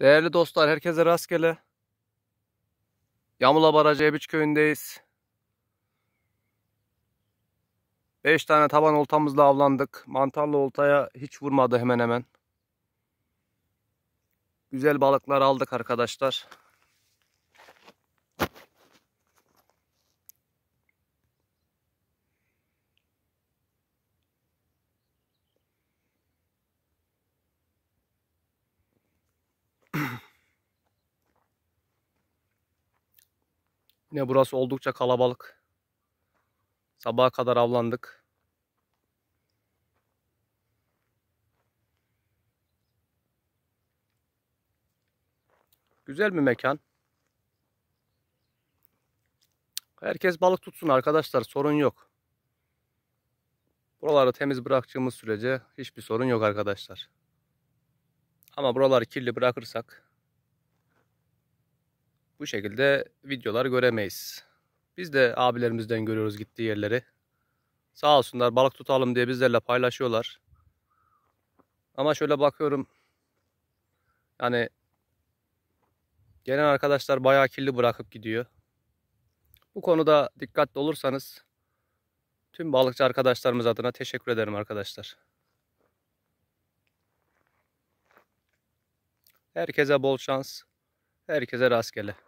Değerli dostlar, herkese rastgele. Yamula Barajı Ebiç köyündeyiz. 5 tane taban oltamızla avlandık. Mantarlı oltaya hiç vurmadı hemen hemen. Güzel balıklar aldık arkadaşlar. Yine burası oldukça kalabalık. Sabaha kadar avlandık. Güzel bir mekan. Herkes balık tutsun arkadaşlar sorun yok. Buraları temiz bıraktığımız sürece hiçbir sorun yok arkadaşlar. Ama buraları kirli bırakırsak bu şekilde videolar göremeyiz. Biz de abilerimizden görüyoruz gittiği yerleri. Sağ olsunlar balık tutalım diye bizlerle paylaşıyorlar. Ama şöyle bakıyorum. Yani gelen arkadaşlar bayağı kirli bırakıp gidiyor. Bu konuda dikkatli olursanız tüm balıkçı arkadaşlarımız adına teşekkür ederim arkadaşlar. Herkese bol şans. Herkese rastgele.